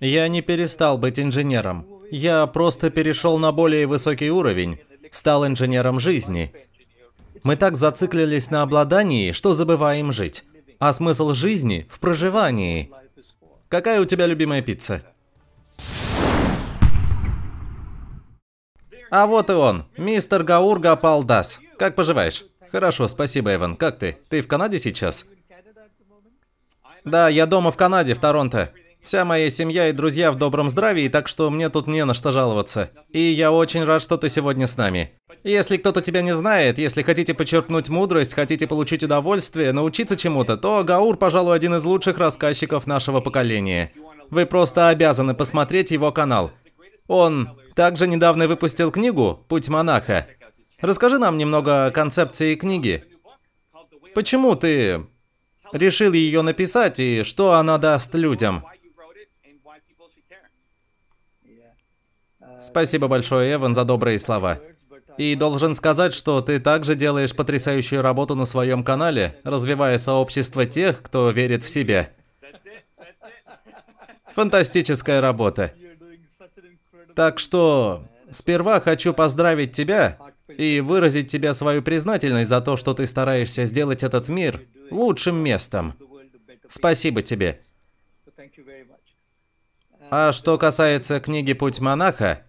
Я не перестал быть инженером. Я просто перешел на более высокий уровень, стал инженером жизни. Мы так зациклились на обладании, что забываем жить. А смысл жизни в проживании. Какая у тебя любимая пицца? А вот и он, мистер Гаурга Палдас. Как поживаешь? Хорошо, спасибо, Эван. Как ты? Ты в Канаде сейчас? Да, я дома в Канаде, в Торонто. Вся моя семья и друзья в добром здравии, так что мне тут не на что жаловаться. И я очень рад, что ты сегодня с нами. Если кто-то тебя не знает, если хотите почерпнуть мудрость, хотите получить удовольствие, научиться чему-то, то Гаур, пожалуй, один из лучших рассказчиков нашего поколения. Вы просто обязаны посмотреть его канал. Он также недавно выпустил книгу «Путь монаха». Расскажи нам немного о концепции книги. Почему ты решил ее написать и что она даст людям? Спасибо большое, Эван, за добрые слова. И должен сказать, что ты также делаешь потрясающую работу на своем канале, развивая сообщество тех, кто верит в себя. Фантастическая работа. Так что сперва хочу поздравить тебя и выразить тебе свою признательность за то, что ты стараешься сделать этот мир лучшим местом. Спасибо тебе. А что касается книги «Путь монаха»,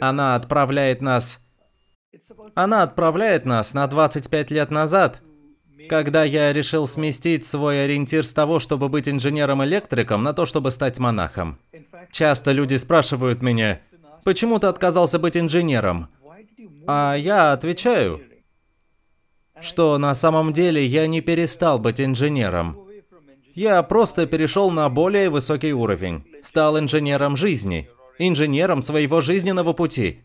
она отправляет нас... Она отправляет нас на 25 лет назад, когда я решил сместить свой ориентир с того, чтобы быть инженером-электриком, на то, чтобы стать монахом. Часто люди спрашивают меня, почему ты отказался быть инженером? А я отвечаю, что на самом деле я не перестал быть инженером. Я просто перешел на более высокий уровень, стал инженером жизни инженером своего жизненного пути.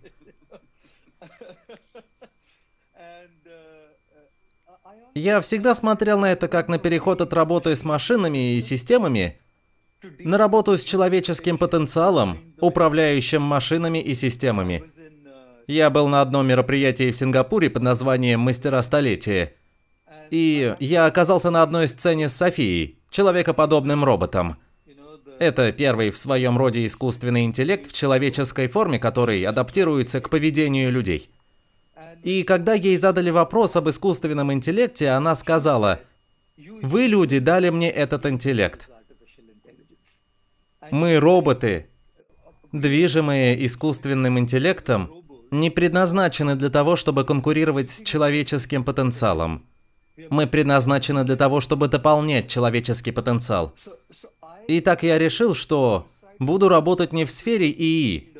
Я всегда смотрел на это как на переход от работы с машинами и системами на работу с человеческим потенциалом, управляющим машинами и системами. Я был на одном мероприятии в Сингапуре под названием «Мастера столетия». И я оказался на одной сцене с Софией, человекоподобным роботом. Это первый в своем роде искусственный интеллект в человеческой форме, который адаптируется к поведению людей. И когда ей задали вопрос об искусственном интеллекте, она сказала, «Вы, люди, дали мне этот интеллект. Мы, роботы, движимые искусственным интеллектом, не предназначены для того, чтобы конкурировать с человеческим потенциалом. Мы предназначены для того, чтобы дополнять человеческий потенциал. И так я решил, что буду работать не в сфере ИИ,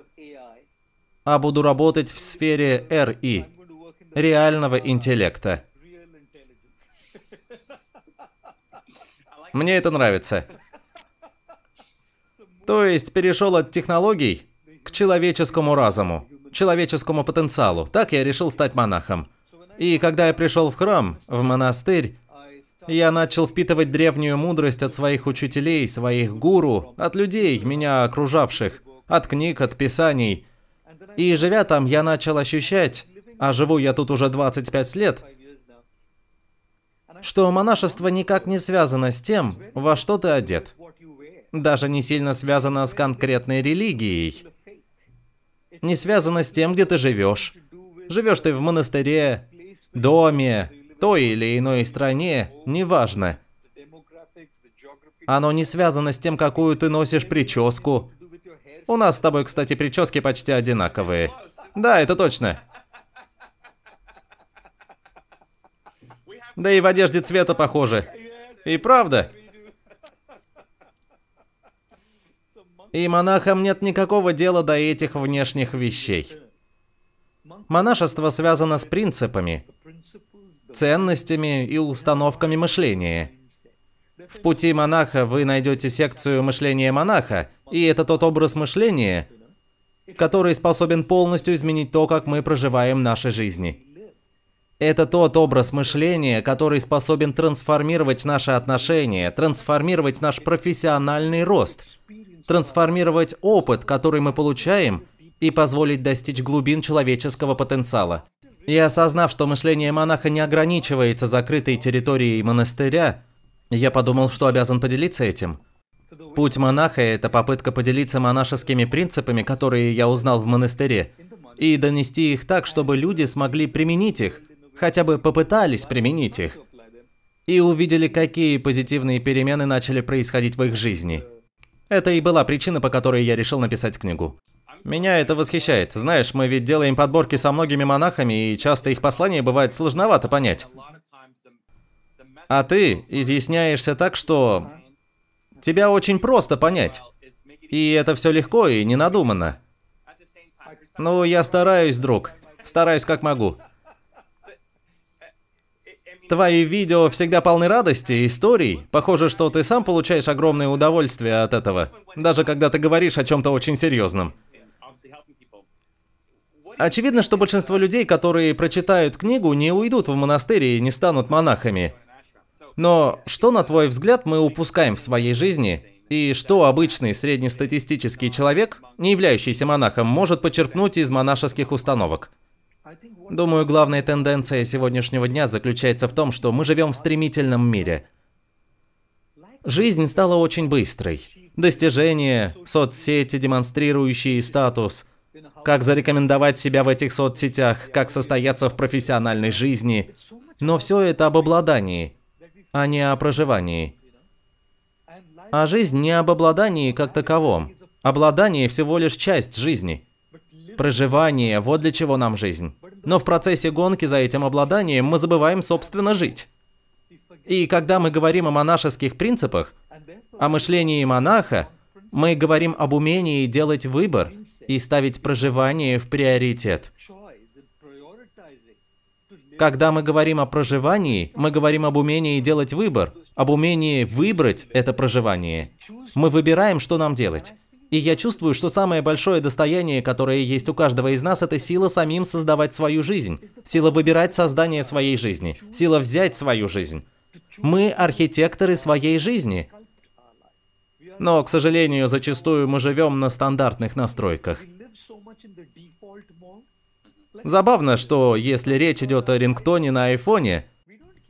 а буду работать в сфере РИ, реального интеллекта. Мне это нравится. То есть перешел от технологий к человеческому разуму, человеческому потенциалу. Так я решил стать монахом. И когда я пришел в храм, в монастырь, я начал впитывать древнюю мудрость от своих учителей, своих гуру, от людей, меня окружавших, от книг, от писаний. И живя там, я начал ощущать, а живу я тут уже 25 лет, что монашество никак не связано с тем, во что ты одет. Даже не сильно связано с конкретной религией. Не связано с тем, где ты живешь. Живешь ты в монастыре, доме, той или иной стране, неважно. Оно не связано с тем, какую ты носишь прическу. У нас с тобой, кстати, прически почти одинаковые. Да, это точно. Да и в одежде цвета похоже. И правда. И монахам нет никакого дела до этих внешних вещей. Монашество связано с принципами ценностями и установками мышления. В пути монаха вы найдете секцию мышления монаха, и это тот образ мышления, который способен полностью изменить то, как мы проживаем наши жизни. Это тот образ мышления, который способен трансформировать наши отношения, трансформировать наш профессиональный рост, трансформировать опыт, который мы получаем, и позволить достичь глубин человеческого потенциала. И осознав, что мышление монаха не ограничивается закрытой территорией монастыря, я подумал, что обязан поделиться этим. Путь монаха – это попытка поделиться монашескими принципами, которые я узнал в монастыре, и донести их так, чтобы люди смогли применить их, хотя бы попытались применить их, и увидели, какие позитивные перемены начали происходить в их жизни. Это и была причина, по которой я решил написать книгу. Меня это восхищает. Знаешь, мы ведь делаем подборки со многими монахами, и часто их послания бывает сложновато понять. А ты изъясняешься так, что... Тебя очень просто понять. И это все легко и ненадуманно. Ну, я стараюсь, друг. Стараюсь как могу. Твои видео всегда полны радости, историй. Похоже, что ты сам получаешь огромное удовольствие от этого. Даже когда ты говоришь о чем-то очень серьезном. Очевидно, что большинство людей, которые прочитают книгу, не уйдут в монастырь и не станут монахами. Но что, на твой взгляд, мы упускаем в своей жизни? И что обычный среднестатистический человек, не являющийся монахом, может почерпнуть из монашеских установок? Думаю, главная тенденция сегодняшнего дня заключается в том, что мы живем в стремительном мире. Жизнь стала очень быстрой. Достижения, соцсети, демонстрирующие статус – как зарекомендовать себя в этих соцсетях, как состояться в профессиональной жизни. Но все это об обладании, а не о проживании. А жизнь не об обладании как таковом. Обладание всего лишь часть жизни. Проживание – вот для чего нам жизнь. Но в процессе гонки за этим обладанием мы забываем, собственно, жить. И когда мы говорим о монашеских принципах, о мышлении монаха, мы говорим об умении делать выбор и ставить проживание в приоритет. Когда мы говорим о проживании, мы говорим об умении делать выбор, об умении выбрать это проживание. Мы выбираем, что нам делать. И я чувствую, что самое большое достояние, которое есть у каждого из нас, это сила самим создавать свою жизнь, сила выбирать создание своей жизни, сила взять свою жизнь. Мы архитекторы своей жизни, но, к сожалению, зачастую мы живем на стандартных настройках. Забавно, что если речь идет о рингтоне на айфоне,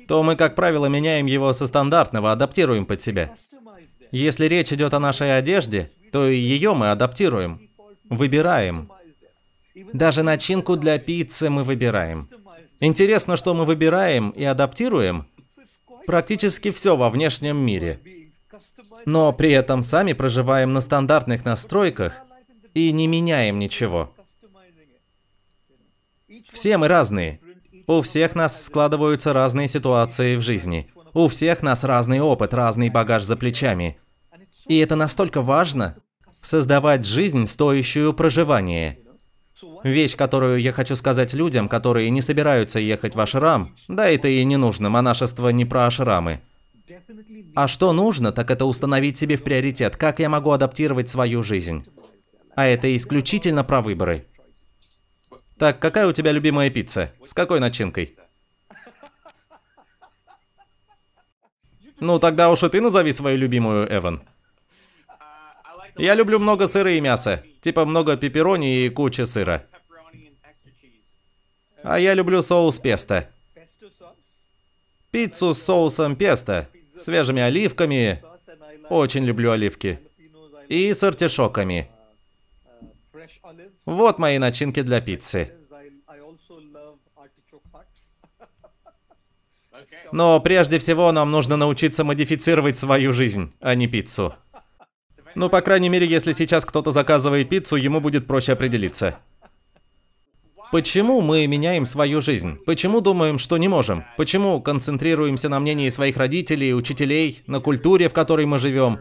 то мы, как правило, меняем его со стандартного, адаптируем под себя. Если речь идет о нашей одежде, то и ее мы адаптируем, выбираем. Даже начинку для пиццы мы выбираем. Интересно, что мы выбираем и адаптируем практически все во внешнем мире но при этом сами проживаем на стандартных настройках и не меняем ничего. Все мы разные. У всех нас складываются разные ситуации в жизни. У всех нас разный опыт, разный багаж за плечами. И это настолько важно – создавать жизнь, стоящую проживание. Вещь, которую я хочу сказать людям, которые не собираются ехать в ашрам, да это и не нужно, монашество не про ашрамы. А что нужно, так это установить себе в приоритет, как я могу адаптировать свою жизнь. А это исключительно про выборы. Так, какая у тебя любимая пицца? С какой начинкой? Ну, тогда уж и ты назови свою любимую, Эван. Я люблю много сыра и мяса. Типа много пепперони и куча сыра. А я люблю соус песто. Пиццу с соусом песто свежими оливками. Очень люблю оливки. И с артишоками. Вот мои начинки для пиццы. Но прежде всего нам нужно научиться модифицировать свою жизнь, а не пиццу. Ну, по крайней мере, если сейчас кто-то заказывает пиццу, ему будет проще определиться. Почему мы меняем свою жизнь? Почему думаем, что не можем? Почему концентрируемся на мнении своих родителей, учителей, на культуре, в которой мы живем?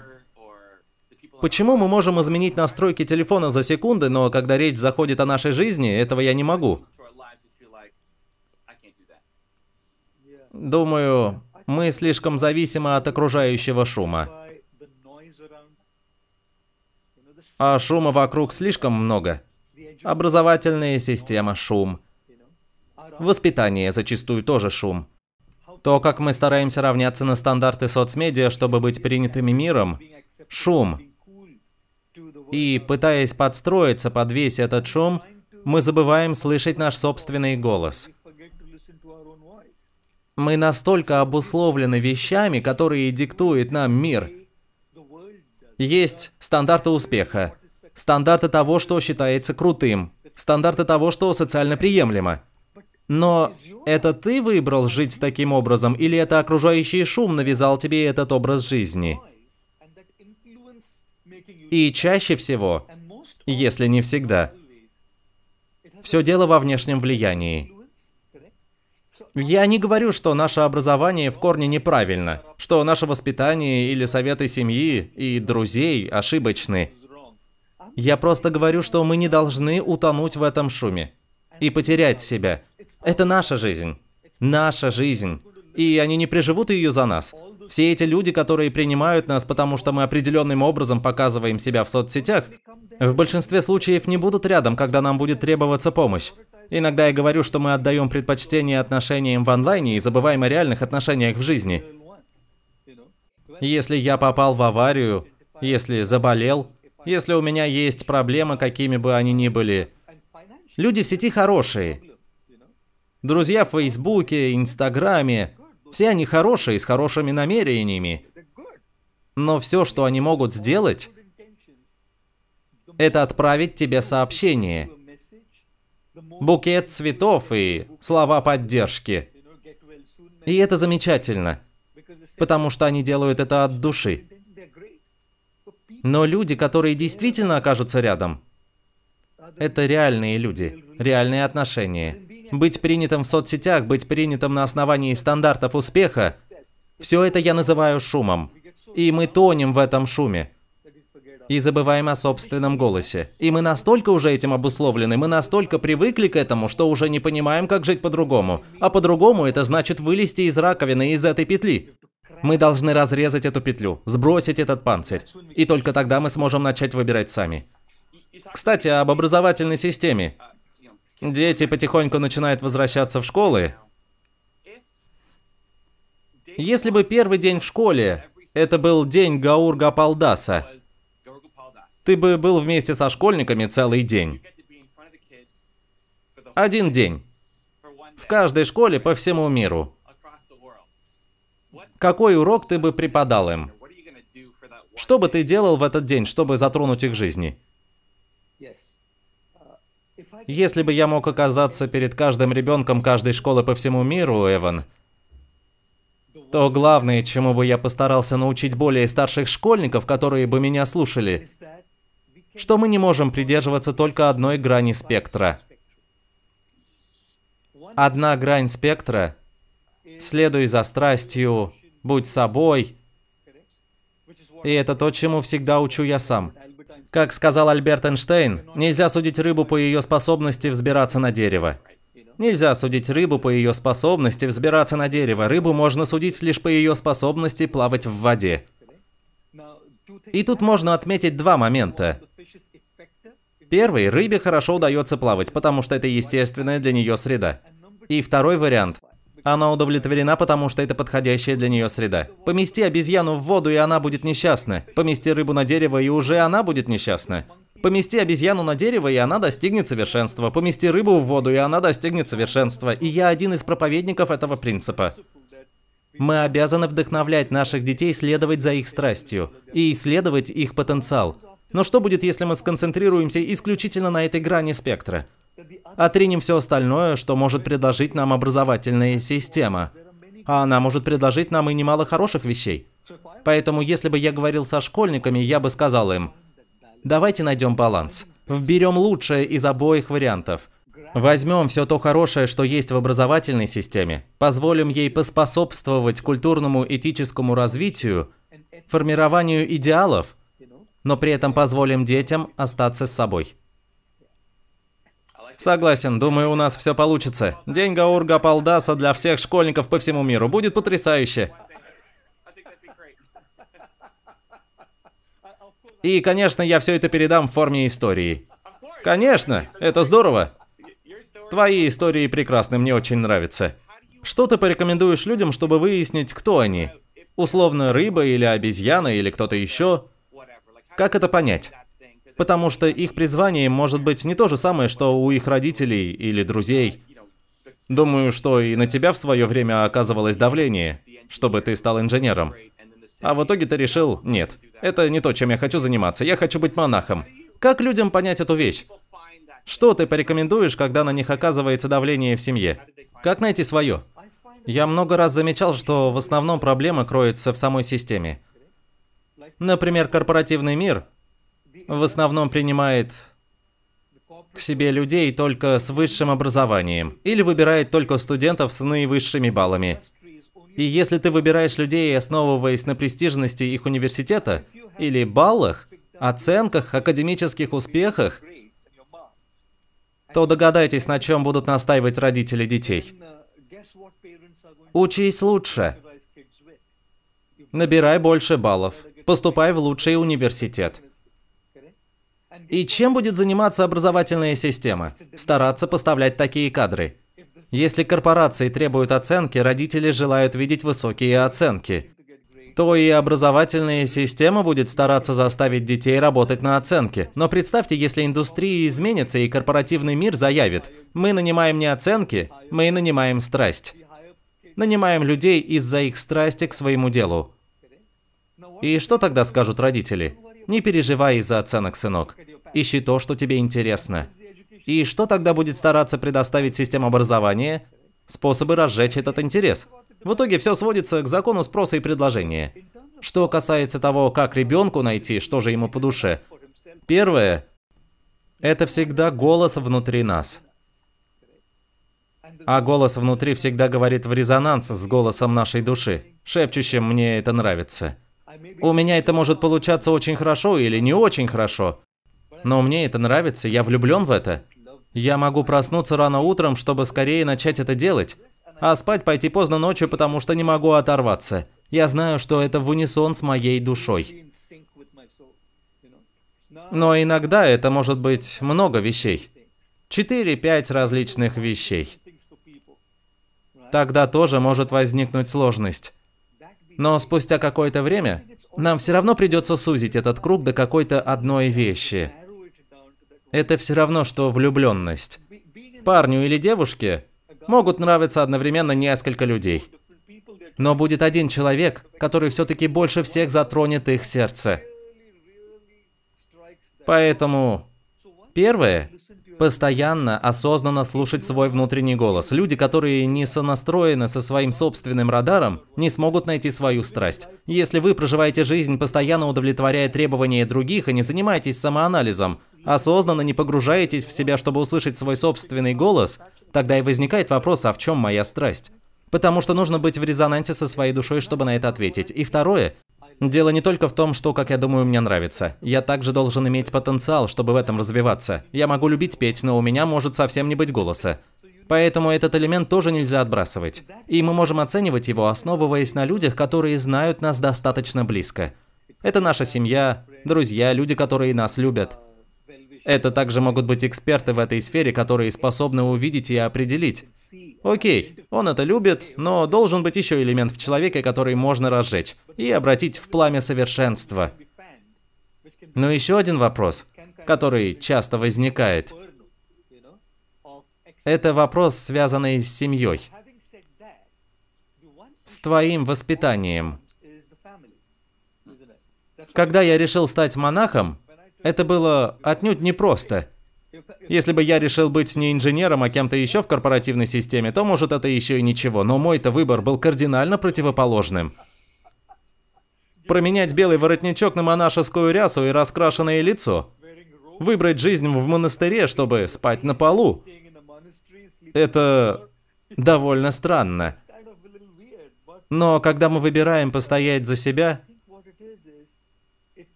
Почему мы можем изменить настройки телефона за секунды, но когда речь заходит о нашей жизни, этого я не могу? Думаю, мы слишком зависимы от окружающего шума. А шума вокруг слишком много. Образовательная система – шум. Воспитание зачастую тоже шум. То, как мы стараемся равняться на стандарты соцмедиа, чтобы быть принятыми миром – шум. И, пытаясь подстроиться под весь этот шум, мы забываем слышать наш собственный голос. Мы настолько обусловлены вещами, которые диктует нам мир. Есть стандарты успеха – стандарты того, что считается крутым, стандарты того, что социально приемлемо. Но это ты выбрал жить таким образом, или это окружающий шум навязал тебе этот образ жизни? И чаще всего, если не всегда, все дело во внешнем влиянии. Я не говорю, что наше образование в корне неправильно, что наше воспитание или советы семьи и друзей ошибочны. Я просто говорю, что мы не должны утонуть в этом шуме и потерять себя. Это наша жизнь. Наша жизнь. И они не приживут ее за нас. Все эти люди, которые принимают нас, потому что мы определенным образом показываем себя в соцсетях, в большинстве случаев не будут рядом, когда нам будет требоваться помощь. Иногда я говорю, что мы отдаем предпочтение отношениям в онлайне и забываем о реальных отношениях в жизни. Если я попал в аварию, если заболел, если у меня есть проблемы, какими бы они ни были. Люди в сети хорошие. Друзья в Фейсбуке, Инстаграме. Все они хорошие, с хорошими намерениями. Но все, что они могут сделать, это отправить тебе сообщение. Букет цветов и слова поддержки. И это замечательно, потому что они делают это от души. Но люди, которые действительно окажутся рядом, это реальные люди, реальные отношения. Быть принятым в соцсетях, быть принятым на основании стандартов успеха, все это я называю шумом. И мы тонем в этом шуме. И забываем о собственном голосе. И мы настолько уже этим обусловлены, мы настолько привыкли к этому, что уже не понимаем, как жить по-другому. А по-другому это значит вылезти из раковины, из этой петли. Мы должны разрезать эту петлю, сбросить этот панцирь. И только тогда мы сможем начать выбирать сами. Кстати, об образовательной системе. Дети потихоньку начинают возвращаться в школы. Если бы первый день в школе, это был день Гаур Гапалдаса, ты бы был вместе со школьниками целый день. Один день. В каждой школе по всему миру какой урок ты бы преподал им? Что бы ты делал в этот день, чтобы затронуть их жизни? Если бы я мог оказаться перед каждым ребенком каждой школы по всему миру, Эван, то главное, чему бы я постарался научить более старших школьников, которые бы меня слушали, что мы не можем придерживаться только одной грани спектра. Одна грань спектра – следуй за страстью, будь собой. И это то, чему всегда учу я сам. Как сказал Альберт Эйнштейн, нельзя судить рыбу по ее способности взбираться на дерево. Нельзя судить рыбу по ее способности взбираться на дерево. Рыбу можно судить лишь по ее способности плавать в воде. И тут можно отметить два момента. Первый, рыбе хорошо удается плавать, потому что это естественная для нее среда. И второй вариант. Она удовлетворена, потому что это подходящая для нее среда. Помести обезьяну в воду, и она будет несчастна. Помести рыбу на дерево, и уже она будет несчастна. Помести обезьяну на дерево, и она достигнет совершенства. Помести рыбу в воду, и она достигнет совершенства. И я один из проповедников этого принципа. Мы обязаны вдохновлять наших детей следовать за их страстью и исследовать их потенциал. Но что будет, если мы сконцентрируемся исключительно на этой грани спектра? Отринем все остальное, что может предложить нам образовательная система. А она может предложить нам и немало хороших вещей. Поэтому, если бы я говорил со школьниками, я бы сказал им, давайте найдем баланс. Вберем лучшее из обоих вариантов. Возьмем все то хорошее, что есть в образовательной системе, позволим ей поспособствовать культурному этическому развитию, формированию идеалов, но при этом позволим детям остаться с собой. Согласен, думаю, у нас все получится. День Гаурга Палдаса для всех школьников по всему миру будет потрясающе. И, конечно, я все это передам в форме истории. Конечно, это здорово. Твои истории прекрасны, мне очень нравятся. Что ты порекомендуешь людям, чтобы выяснить, кто они? Условно, рыба или обезьяна или кто-то еще? Как это понять? потому что их призвание может быть не то же самое, что у их родителей или друзей. Думаю, что и на тебя в свое время оказывалось давление, чтобы ты стал инженером. А в итоге ты решил, нет, это не то, чем я хочу заниматься, я хочу быть монахом. Как людям понять эту вещь? Что ты порекомендуешь, когда на них оказывается давление в семье? Как найти свое? Я много раз замечал, что в основном проблема кроется в самой системе. Например, корпоративный мир в основном принимает к себе людей только с высшим образованием или выбирает только студентов с наивысшими баллами. И если ты выбираешь людей, основываясь на престижности их университета или баллах, оценках, академических успехах, то догадайтесь, на чем будут настаивать родители детей. Учись лучше. Набирай больше баллов. Поступай в лучший университет. И чем будет заниматься образовательная система? Стараться поставлять такие кадры. Если корпорации требуют оценки, родители желают видеть высокие оценки. То и образовательная система будет стараться заставить детей работать на оценке. Но представьте, если индустрия изменится и корпоративный мир заявит, мы нанимаем не оценки, мы нанимаем страсть. Нанимаем людей из-за их страсти к своему делу. И что тогда скажут родители? Не переживай из-за оценок, сынок. Ищи то, что тебе интересно. И что тогда будет стараться предоставить система образования? Способы разжечь этот интерес. В итоге все сводится к закону спроса и предложения. Что касается того, как ребенку найти, что же ему по душе. Первое – это всегда голос внутри нас. А голос внутри всегда говорит в резонанс с голосом нашей души, шепчущим «мне это нравится». У меня это может получаться очень хорошо или не очень хорошо, но мне это нравится, я влюблен в это. Я могу проснуться рано утром, чтобы скорее начать это делать. А спать пойти поздно ночью, потому что не могу оторваться. Я знаю, что это в унисон с моей душой. Но иногда это может быть много вещей. четыре, пять различных вещей. Тогда тоже может возникнуть сложность. Но спустя какое-то время нам все равно придется сузить этот круг до какой-то одной вещи – это все равно, что влюбленность. Парню или девушке могут нравиться одновременно несколько людей. Но будет один человек, который все-таки больше всех затронет их сердце. Поэтому первое Постоянно, осознанно слушать свой внутренний голос. Люди, которые не сонастроены со своим собственным радаром, не смогут найти свою страсть. Если вы проживаете жизнь, постоянно удовлетворяя требования других и не занимаетесь самоанализом, осознанно не погружаетесь в себя, чтобы услышать свой собственный голос, тогда и возникает вопрос, а в чем моя страсть? Потому что нужно быть в резонансе со своей душой, чтобы на это ответить. И второе, Дело не только в том, что, как я думаю, мне нравится. Я также должен иметь потенциал, чтобы в этом развиваться. Я могу любить петь, но у меня может совсем не быть голоса. Поэтому этот элемент тоже нельзя отбрасывать. И мы можем оценивать его, основываясь на людях, которые знают нас достаточно близко. Это наша семья, друзья, люди, которые нас любят. Это также могут быть эксперты в этой сфере, которые способны увидеть и определить. Окей, он это любит, но должен быть еще элемент в человеке, который можно разжечь и обратить в пламя совершенства. Но еще один вопрос, который часто возникает. Это вопрос, связанный с семьей, с твоим воспитанием. Когда я решил стать монахом, это было отнюдь непросто. Если бы я решил быть не инженером, а кем-то еще в корпоративной системе, то, может, это еще и ничего, но мой-то выбор был кардинально противоположным. Променять белый воротничок на монашескую рясу и раскрашенное лицо. Выбрать жизнь в монастыре, чтобы спать на полу. Это довольно странно. Но когда мы выбираем постоять за себя,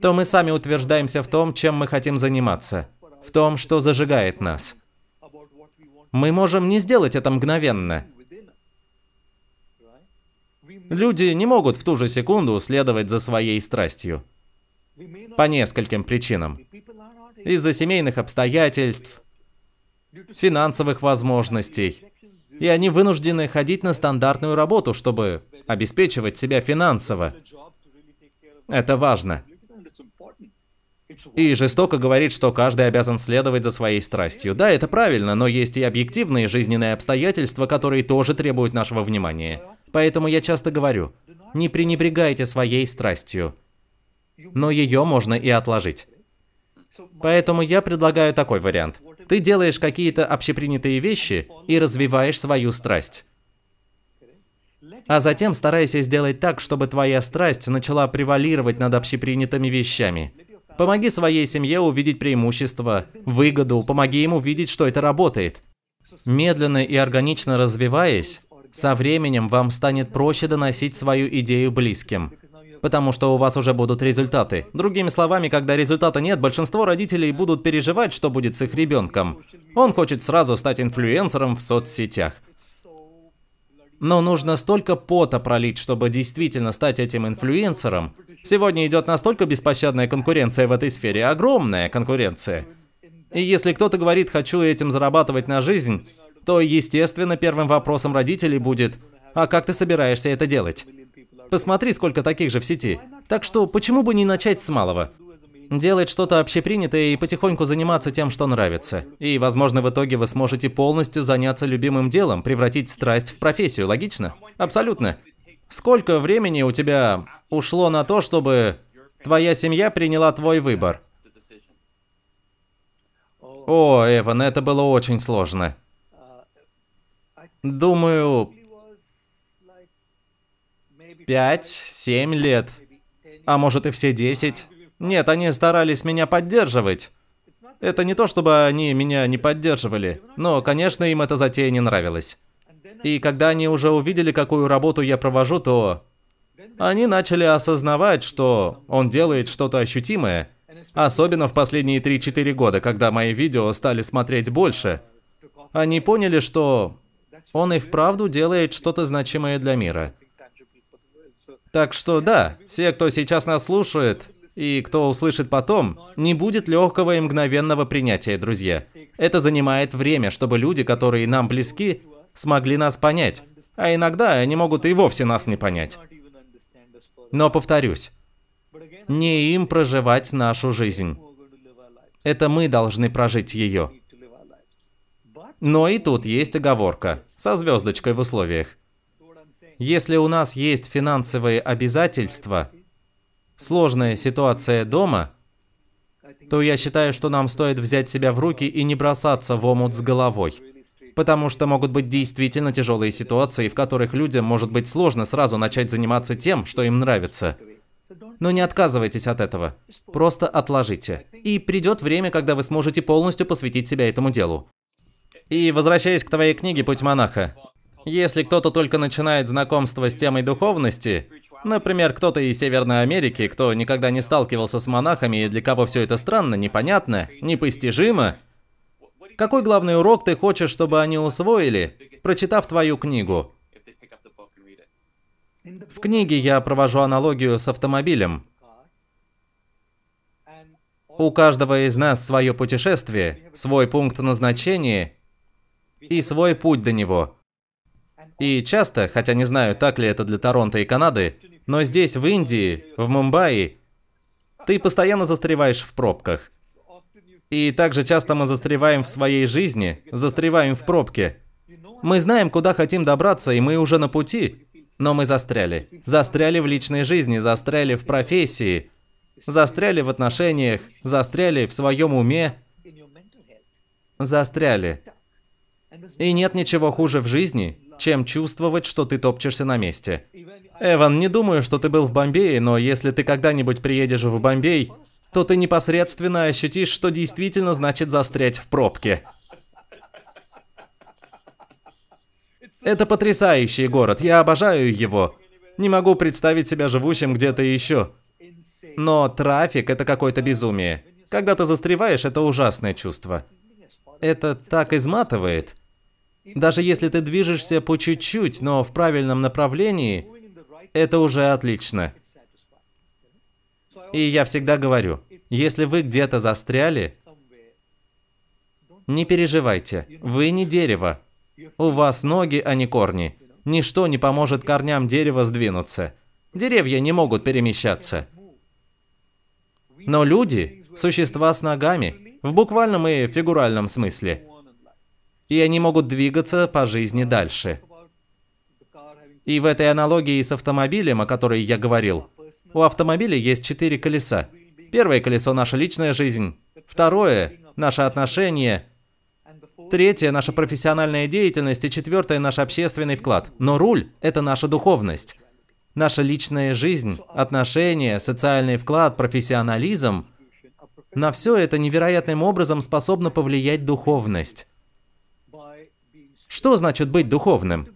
то мы сами утверждаемся в том, чем мы хотим заниматься, в том, что зажигает нас. Мы можем не сделать это мгновенно. Люди не могут в ту же секунду следовать за своей страстью. По нескольким причинам. Из-за семейных обстоятельств, финансовых возможностей. И они вынуждены ходить на стандартную работу, чтобы обеспечивать себя финансово. Это важно и жестоко говорит, что каждый обязан следовать за своей страстью. Да, это правильно, но есть и объективные жизненные обстоятельства, которые тоже требуют нашего внимания. Поэтому я часто говорю, не пренебрегайте своей страстью. Но ее можно и отложить. Поэтому я предлагаю такой вариант. Ты делаешь какие-то общепринятые вещи и развиваешь свою страсть. А затем старайся сделать так, чтобы твоя страсть начала превалировать над общепринятыми вещами. Помоги своей семье увидеть преимущества, выгоду, помоги им увидеть, что это работает. Медленно и органично развиваясь, со временем вам станет проще доносить свою идею близким, потому что у вас уже будут результаты. Другими словами, когда результата нет, большинство родителей будут переживать, что будет с их ребенком. Он хочет сразу стать инфлюенсером в соцсетях но нужно столько пота пролить, чтобы действительно стать этим инфлюенсером. Сегодня идет настолько беспощадная конкуренция в этой сфере, огромная конкуренция. И если кто-то говорит «хочу этим зарабатывать на жизнь», то, естественно, первым вопросом родителей будет «а как ты собираешься это делать?». Посмотри, сколько таких же в сети. Так что почему бы не начать с малого? делать что-то общепринятое и потихоньку заниматься тем, что нравится. И, возможно, в итоге вы сможете полностью заняться любимым делом, превратить страсть в профессию, логично? Абсолютно. Сколько времени у тебя ушло на то, чтобы твоя семья приняла твой выбор? О, Эван, это было очень сложно. Думаю, пять-семь лет. А может и все десять. Нет, они старались меня поддерживать. Это не то, чтобы они меня не поддерживали, но, конечно, им эта затея не нравилась. И когда они уже увидели, какую работу я провожу, то... Они начали осознавать, что он делает что-то ощутимое. Особенно в последние 3-4 года, когда мои видео стали смотреть больше. Они поняли, что он и вправду делает что-то значимое для мира. Так что да, все, кто сейчас нас слушает, и кто услышит потом, не будет легкого и мгновенного принятия, друзья. Это занимает время, чтобы люди, которые нам близки, смогли нас понять. А иногда они могут и вовсе нас не понять. Но повторюсь, не им проживать нашу жизнь. Это мы должны прожить ее. Но и тут есть оговорка, со звездочкой в условиях. Если у нас есть финансовые обязательства – сложная ситуация дома, то я считаю, что нам стоит взять себя в руки и не бросаться в омут с головой. Потому что могут быть действительно тяжелые ситуации, в которых людям может быть сложно сразу начать заниматься тем, что им нравится. Но не отказывайтесь от этого. Просто отложите. И придет время, когда вы сможете полностью посвятить себя этому делу. И возвращаясь к твоей книге «Путь монаха». Если кто-то только начинает знакомство с темой духовности, Например, кто-то из Северной Америки, кто никогда не сталкивался с монахами и для кого все это странно, непонятно, непостижимо. Какой главный урок ты хочешь, чтобы они усвоили, прочитав твою книгу? В книге я провожу аналогию с автомобилем. У каждого из нас свое путешествие, свой пункт назначения и свой путь до него. И часто, хотя не знаю, так ли это для Торонто и Канады, но здесь, в Индии, в Мумбаи, ты постоянно застреваешь в пробках. И также часто мы застреваем в своей жизни, застреваем в пробке. Мы знаем, куда хотим добраться, и мы уже на пути, но мы застряли. Застряли в личной жизни, застряли в профессии, застряли в отношениях, застряли в своем уме, застряли. И нет ничего хуже в жизни, чем чувствовать, что ты топчешься на месте. Эван, не думаю, что ты был в Бомбее, но если ты когда-нибудь приедешь в Бомбей, то ты непосредственно ощутишь, что действительно значит застрять в пробке. Это потрясающий город, я обожаю его. Не могу представить себя живущим где-то еще. Но трафик – это какое-то безумие. Когда ты застреваешь, это ужасное чувство. Это так изматывает. Даже если ты движешься по чуть-чуть, но в правильном направлении, это уже отлично. И я всегда говорю, если вы где-то застряли, не переживайте, вы не дерево. У вас ноги, а не корни. Ничто не поможет корням дерева сдвинуться. Деревья не могут перемещаться. Но люди – существа с ногами, в буквальном и фигуральном смысле. И они могут двигаться по жизни дальше. И в этой аналогии с автомобилем, о которой я говорил, у автомобиля есть четыре колеса. Первое колесо – наша личная жизнь. Второе – наши отношения. Третье – наша профессиональная деятельность. И четвертое – наш общественный вклад. Но руль – это наша духовность. Наша личная жизнь, отношения, социальный вклад, профессионализм – на все это невероятным образом способна повлиять духовность. Что значит быть духовным?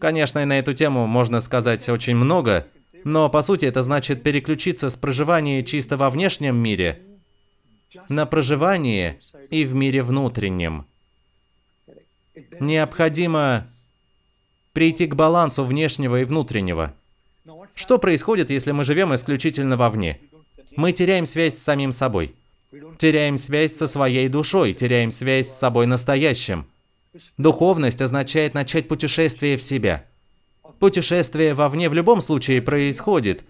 Конечно, и на эту тему можно сказать очень много, но по сути это значит переключиться с проживания чисто во внешнем мире на проживание и в мире внутреннем. Необходимо прийти к балансу внешнего и внутреннего. Что происходит, если мы живем исключительно вовне? Мы теряем связь с самим собой. Теряем связь со своей душой, теряем связь с собой настоящим. Духовность означает начать путешествие в себя. Путешествие вовне в любом случае происходит.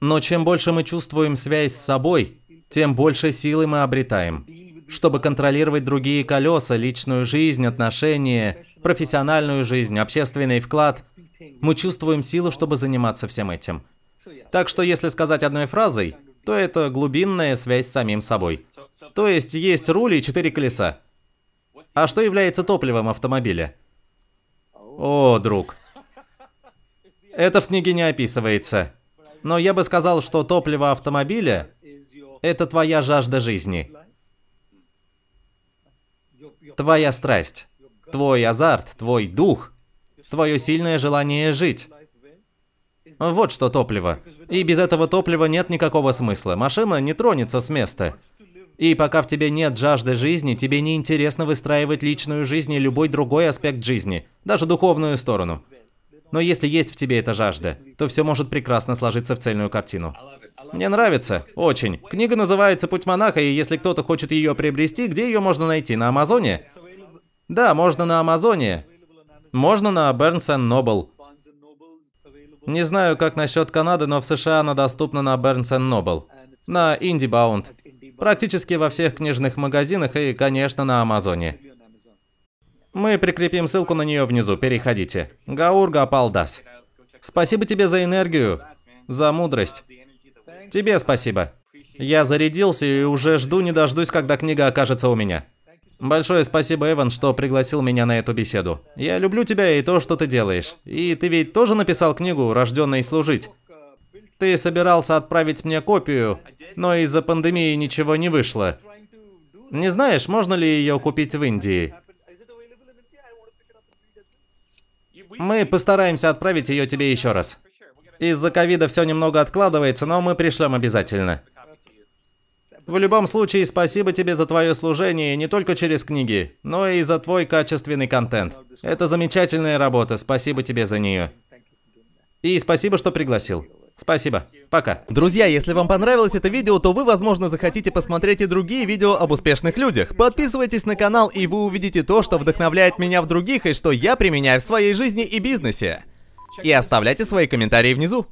Но чем больше мы чувствуем связь с собой, тем больше силы мы обретаем, чтобы контролировать другие колеса, личную жизнь, отношения, профессиональную жизнь, общественный вклад. Мы чувствуем силу, чтобы заниматься всем этим. Так что если сказать одной фразой, то это глубинная связь с самим собой. То есть есть руль и четыре колеса. А что является топливом автомобиля? О, друг. Это в книге не описывается. Но я бы сказал, что топливо автомобиля – это твоя жажда жизни. Твоя страсть, твой азарт, твой дух, твое сильное желание жить. Вот что топливо. И без этого топлива нет никакого смысла. Машина не тронется с места. И пока в тебе нет жажды жизни, тебе не интересно выстраивать личную жизнь и любой другой аспект жизни, даже духовную сторону. Но если есть в тебе эта жажда, то все может прекрасно сложиться в цельную картину. Мне нравится, очень. Книга называется «Путь монаха», и если кто-то хочет ее приобрести, где ее можно найти? На Амазоне? Да, можно на Амазоне. Можно на Burns Noble. Не знаю, как насчет Канады, но в США она доступна на Burns Noble. На Indie Bound. Практически во всех книжных магазинах и, конечно, на Амазоне. Мы прикрепим ссылку на нее внизу, переходите. Гаур Гапалдас. Спасибо тебе за энергию, за мудрость. Тебе спасибо. Я зарядился и уже жду не дождусь, когда книга окажется у меня. Большое спасибо, Эван, что пригласил меня на эту беседу. Я люблю тебя и то, что ты делаешь. И ты ведь тоже написал книгу «Рожденный служить». Ты собирался отправить мне копию, но из-за пандемии ничего не вышло. Не знаешь, можно ли ее купить в Индии? Мы постараемся отправить ее тебе еще раз. Из-за ковида все немного откладывается, но мы пришлем обязательно. В любом случае, спасибо тебе за твое служение не только через книги, но и за твой качественный контент. Это замечательная работа, спасибо тебе за нее. И спасибо, что пригласил. Спасибо. Пока. Друзья, если вам понравилось это видео, то вы, возможно, захотите посмотреть и другие видео об успешных людях. Подписывайтесь на канал, и вы увидите то, что вдохновляет меня в других, и что я применяю в своей жизни и бизнесе. И оставляйте свои комментарии внизу.